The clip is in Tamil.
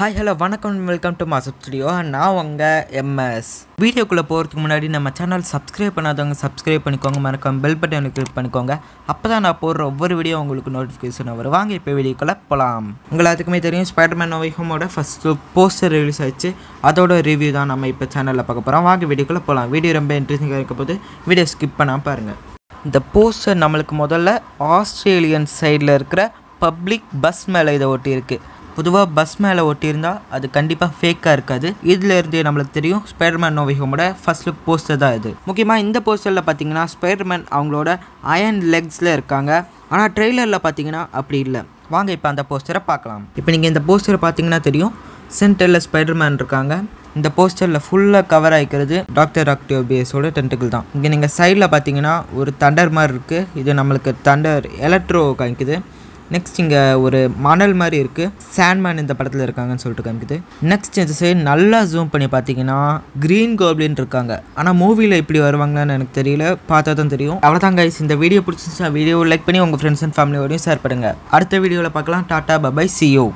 ஹாய் ஹலோ வணக்கம் வெல்கம் டு மாசப் ஸ்டுடியோ நான் உங்கள் எம்எஸ் வீடியோக்குள்ளே போகிறதுக்கு முன்னாடி நம்ம சேனல் சப்ஸ்கிரைப் பண்ணாதவங்க சப்ஸ்கிரைப் பண்ணிக்கோங்க மறக்காம பெல் பட்டனை கிளிக் பண்ணிக்கோங்க அப்போ தான் நான் போடுற ஒவ்வொரு வீடியோ உங்களுக்கு நோட்டிஃபிகேஷன் வரும் வாங்க இப்போ வீடியோக்குள்ளே போகலாம் உங்களுக்கு அதுக்குமே தெரியும் ஸ்பைடர்மேன் வைஹோமோட ஃபஸ்ட்டு போஸ்டர் ரிலீஸ் ஆயிடுச்சு அதோட ரிவ்யூ தான் நம்ம இப்போ சேனலில் பார்க்க போகிறோம் வாங்க வீடியோக்குள்ளே போகலாம் வீடியோ ரொம்ப இன்ட்ரெஸ்டிங்காக இருக்க போது வீடியோ ஸ்கிப் பண்ணாமல் பாருங்கள் இந்த போஸ்டர் நம்மளுக்கு முதல்ல ஆஸ்திரேலியன் சைடில் இருக்கிற பப்ளிக் பஸ் மேலே இதை ஒட்டி இருக்குது பொதுவாக பஸ் மேலே ஒட்டியிருந்தா அது கண்டிப்பாக ஃபேக்காக இருக்காது இதில் இருந்தே நம்மளுக்கு தெரியும் ஸ்பைடர்மேன் நோவிகமோட ஃபர்ஸ்ட் லுக் போஸ்டர் தான் இது முக்கியமாக இந்த போஸ்டரில் பார்த்தீங்கன்னா ஸ்பைடர்மேன் அவங்களோட அயன் லெக்ஸில் இருக்காங்க ஆனால் ட்ரெய்லரில் பார்த்தீங்கன்னா அப்படி இல்லை வாங்க இப்போ அந்த போஸ்டரை பார்க்கலாம் இப்போ நீங்கள் இந்த போஸ்டரை பார்த்தீங்கன்னா தெரியும் சென்டரில் ஸ்பைடர்மேன் இருக்காங்க இந்த போஸ்டரில் ஃபுல்லாக கவர் ஆகிக்கிறது டாக்டர் ஆக்டோபியஸோட டென்டிக்கிள் தான் இங்கே நீங்கள் சைடில் பார்த்தீங்கன்னா ஒரு தண்டர் மாதிரி இருக்குது இது நம்மளுக்கு தண்டர் எலக்ட்ரோ காய்க்குது நெக்ஸ்ட் இங்கே ஒரு மணல் மாதிரி இருக்குது சேண்ட்மேன் இந்த படத்தில் இருக்காங்கன்னு சொல்லிட்டு காமிக்குது நெக்ஸ்ட் இந்த சைடு நல்லா ஜூம் பண்ணி பார்த்தீங்கன்னா க்ரீன் கோப்ளின் இருக்காங்க ஆனால் மூவியில் இப்படி வருவாங்களான்னு எனக்கு தெரியல பார்த்தா தான் தெரியும் அவ்வளோதான் கைஸ் இந்த வீடியோ பிடிச்சிருந்துச்சா வீடியோ லைக் பண்ணி உங்கள் ஃப்ரெண்ட்ஸ் அண்ட் ஃபேமிலியோடையும் ஷேர் பண்ணுங்கள் அடுத்த வீடியோவில் பார்க்கலாம் டாட்டா பபாய் சியோ